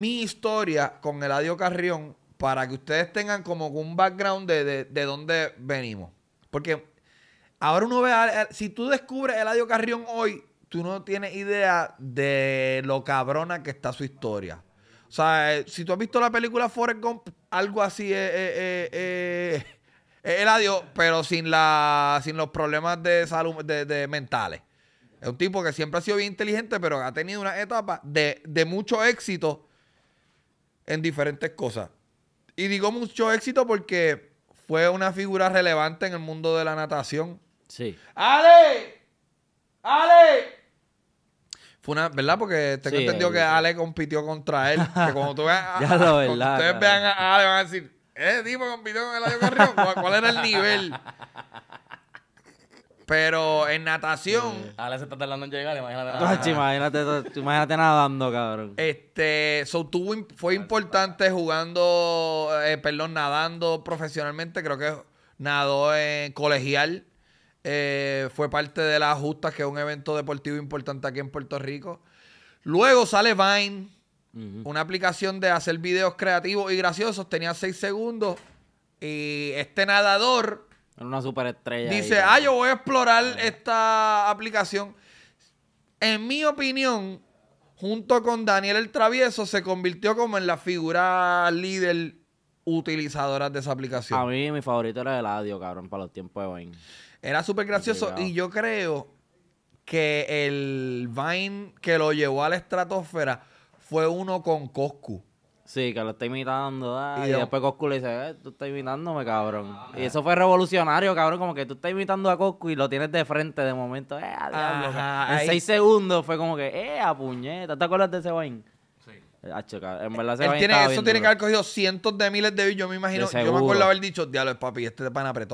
mi historia con Eladio Carrión para que ustedes tengan como un background de, dónde venimos. Porque ahora uno ve, si tú descubres Eladio Carrión hoy, tú no tienes idea de lo cabrona que está su historia. O sea, eh, si tú has visto la película Forrest Gump, algo así es, eh, eh, eh, Eladio, pero sin, la, sin los problemas de salud de, mentales. Es un tipo que siempre ha sido bien inteligente, pero ha tenido una etapa de, de mucho éxito en diferentes cosas. Y digo mucho éxito porque fue una figura relevante en el mundo de la natación. Sí. ¡Ale! ¡Ale! Fue una, ¿verdad? Porque te sí, entendido que Ale compitió contra él. que cuando tú veas, ya ustedes vean a Ale van a decir, eh, tipo compitió con el Carrión. ¿Cuál era el nivel? Pero en natación. Ahora se está tardando en llegar, imagínate. Nada. imagínate, nadando, cabrón. Este, fue importante jugando, eh, perdón, nadando profesionalmente. Creo que nadó en colegial. Eh, fue parte de las justas, que es un evento deportivo importante aquí en Puerto Rico. Luego sale Vine, una aplicación de hacer videos creativos y graciosos. Tenía seis segundos. Y este nadador una superestrella. Dice, ah, yo voy a explorar esta aplicación. En mi opinión, junto con Daniel el Travieso, se convirtió como en la figura líder utilizadora de esa aplicación. A mí mi favorito era el audio, cabrón, para los tiempos de Vine. Era súper gracioso y yo creo que el Vine que lo llevó a la estratosfera fue uno con Coscu. Sí, que lo está imitando. Ah, y, después Coscu le dice, eh, tú estás imitándome, cabrón. y eso fue revolucionario, cabrón. Como que tú estás imitando a Coscu y lo tienes de frente de momento. Eh, diablo, en seis segundos fue como que, eh, a puñeta. ¿Te acuerdas de ese vain? Sí. en verdad, ese tiene, Eso tiene que haber cogido cientos de miles de views. Yo me imagino, yo me acuerdo haber dicho, diablo, papi, este pan apretó